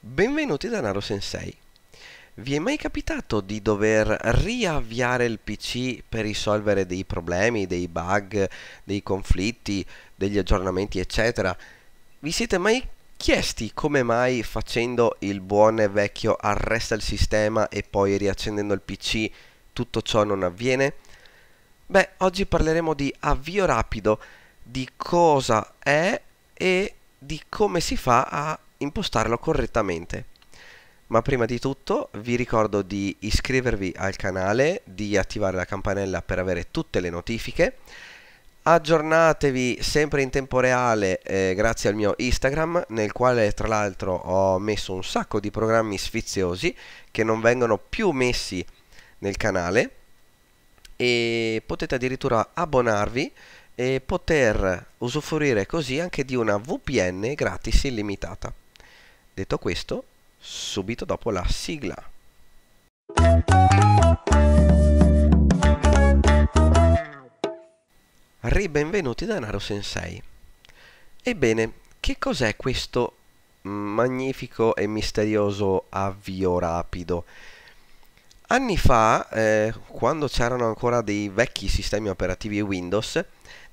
Benvenuti da Naro Sensei. Vi è mai capitato di dover riavviare il PC per risolvere dei problemi, dei bug, dei conflitti, degli aggiornamenti, eccetera? Vi siete mai chiesti come mai facendo il buon e vecchio arresta il sistema e poi riaccendendo il PC tutto ciò non avviene? Beh, oggi parleremo di avvio rapido, di cosa è e di come si fa a impostarlo correttamente. Ma prima di tutto vi ricordo di iscrivervi al canale, di attivare la campanella per avere tutte le notifiche. Aggiornatevi sempre in tempo reale eh, grazie al mio Instagram nel quale tra l'altro ho messo un sacco di programmi sfiziosi che non vengono più messi nel canale e potete addirittura abbonarvi e poter usufruire così anche di una VPN gratis illimitata. Detto questo, subito dopo la sigla. Ribenvenuti da Naro Sensei. Ebbene, che cos'è questo magnifico e misterioso avvio rapido? Anni fa, eh, quando c'erano ancora dei vecchi sistemi operativi Windows,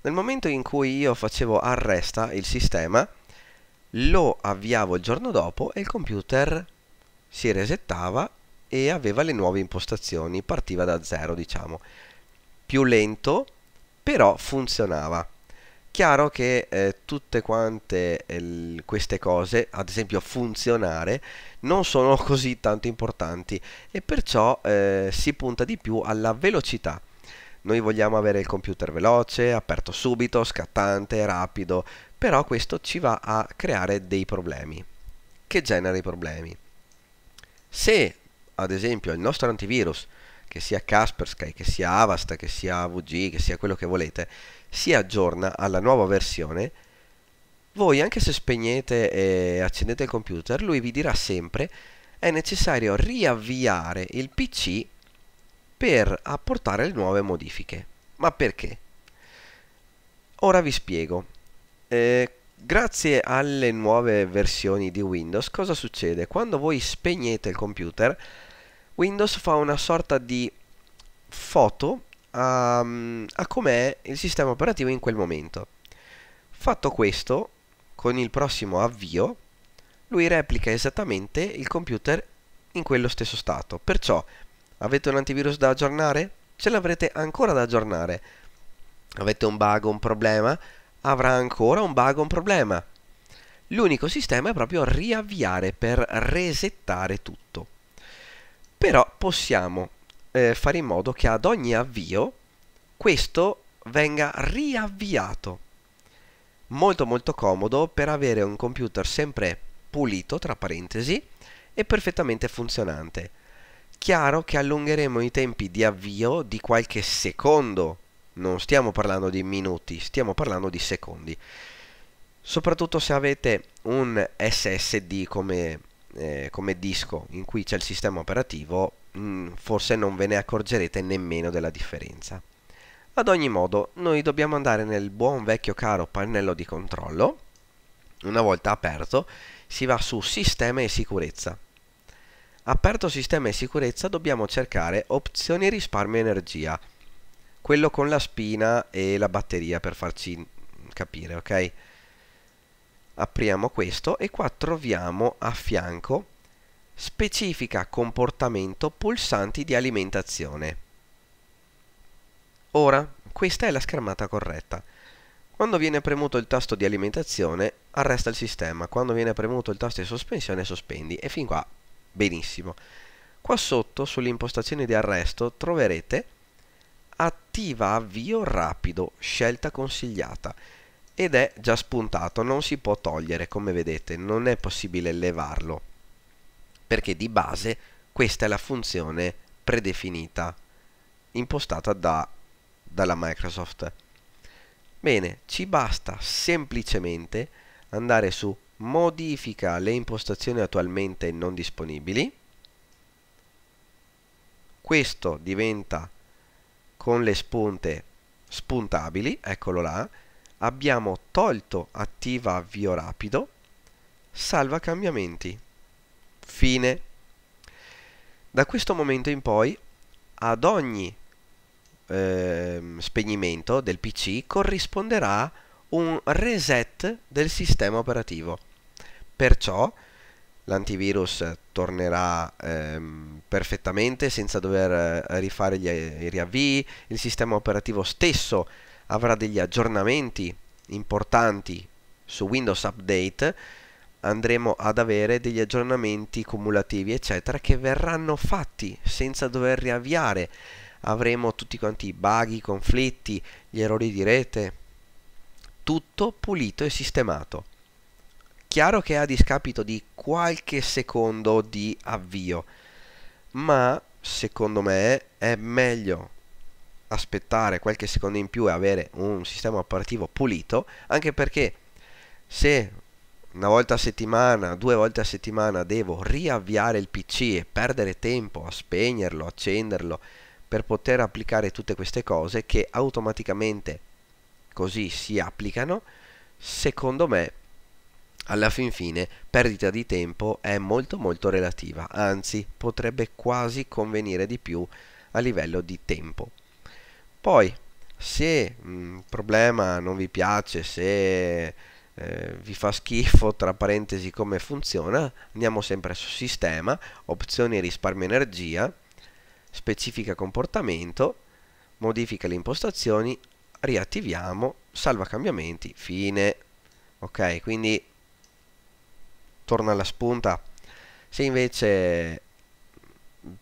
nel momento in cui io facevo arresta il sistema, lo avviavo il giorno dopo e il computer si resettava e aveva le nuove impostazioni, partiva da zero diciamo. Più lento, però funzionava. Chiaro che eh, tutte quante eh, queste cose, ad esempio funzionare, non sono così tanto importanti e perciò eh, si punta di più alla velocità. Noi vogliamo avere il computer veloce, aperto subito, scattante, rapido, però questo ci va a creare dei problemi. Che genera i problemi? Se, ad esempio, il nostro antivirus, che sia Kaspersky, che sia Avast, che sia VG, che sia quello che volete, si aggiorna alla nuova versione, voi anche se spegnete e accendete il computer, lui vi dirà sempre è necessario riavviare il PC per apportare le nuove modifiche. Ma perché? Ora vi spiego. Eh, grazie alle nuove versioni di Windows cosa succede? Quando voi spegnete il computer Windows fa una sorta di foto a, a com'è il sistema operativo in quel momento. Fatto questo, con il prossimo avvio, lui replica esattamente il computer in quello stesso stato. Perciò Avete un antivirus da aggiornare? Ce l'avrete ancora da aggiornare. Avete un bug o un problema? Avrà ancora un bug o un problema. L'unico sistema è proprio riavviare per resettare tutto. Però possiamo eh, fare in modo che ad ogni avvio questo venga riavviato. Molto molto comodo per avere un computer sempre pulito, tra parentesi, e perfettamente funzionante chiaro che allungheremo i tempi di avvio di qualche secondo. Non stiamo parlando di minuti, stiamo parlando di secondi. Soprattutto se avete un SSD come, eh, come disco in cui c'è il sistema operativo, mh, mm, forse non ve ne accorgerete nemmeno della differenza. Ad ogni modo, noi dobbiamo andare nel buon vecchio caro pannello di controllo. Una volta aperto, si va su Sistema e Sicurezza. Aperto sistema e sicurezza dobbiamo cercare opzioni risparmio energia. Quello con la spina e la batteria per farci capire, ok? Apriamo questo e qua troviamo a fianco specifica comportamento pulsanti di alimentazione. Ora, questa è la schermata corretta. Quando viene premuto il tasto di alimentazione, arresta il sistema. Quando viene premuto il tasto di sospensione, sospendi. E fin qua Benissimo. Qua sotto, sull'impostazione di arresto, troverete attiva avvio rapido, scelta consigliata. Ed è già spuntato, non si può togliere, come vedete, non è possibile levarlo. Perché di base questa è la funzione predefinita, impostata da, dalla Microsoft. Bene, ci basta semplicemente andare su modifica le impostazioni attualmente non disponibili, questo diventa con le spunte spuntabili, eccolo là, abbiamo tolto attiva avvio rapido, salva cambiamenti, fine. Da questo momento in poi ad ogni eh, spegnimento del PC corrisponderà un reset del sistema operativo. Perciò l'antivirus tornerà ehm, perfettamente senza dover eh, rifare gli, i riavvii, il sistema operativo stesso avrà degli aggiornamenti importanti su Windows Update, andremo ad avere degli aggiornamenti cumulativi eccetera che verranno fatti senza dover riavviare, avremo tutti quanti i bug, i conflitti, gli errori di rete, tutto pulito e sistemato. Chiaro che è a discapito di qualche secondo di avvio, ma secondo me è meglio aspettare qualche secondo in più e avere un sistema operativo pulito, anche perché se una volta a settimana, due volte a settimana devo riavviare il PC e perdere tempo a spegnerlo, accenderlo, per poter applicare tutte queste cose che automaticamente così si applicano, secondo me alla fin fine perdita di tempo è molto molto relativa, anzi potrebbe quasi convenire di più a livello di tempo. Poi se il mm, problema non vi piace, se eh, vi fa schifo tra parentesi come funziona, andiamo sempre su sistema, opzioni risparmio energia, specifica comportamento, modifica le impostazioni, riattiviamo, salva cambiamenti, fine. Ok, quindi torna alla spunta. Se invece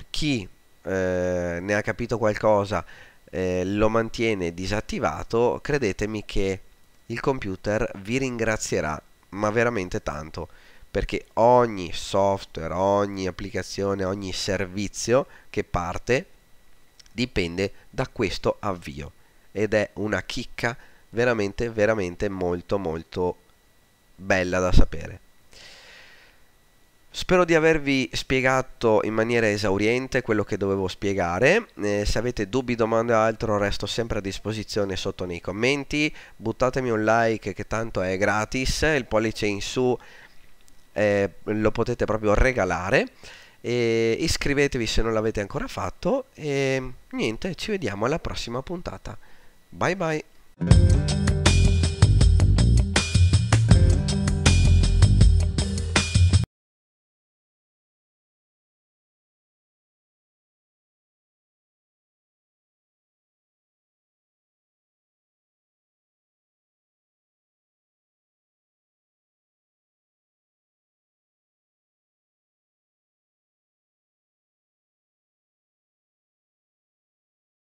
chi eh, ne ha capito qualcosa eh, lo mantiene disattivato, credetemi che il computer vi ringrazierà, ma veramente tanto, perché ogni software, ogni applicazione, ogni servizio che parte dipende da questo avvio ed è una chicca veramente veramente molto molto bella da sapere. Spero di avervi spiegato in maniera esauriente quello che dovevo spiegare, eh, se avete dubbi, domande o altro resto sempre a disposizione sotto nei commenti, buttatemi un like che tanto è gratis, il pollice in su eh, lo potete proprio regalare, e iscrivetevi se non l'avete ancora fatto e niente, ci vediamo alla prossima puntata. Bye bye.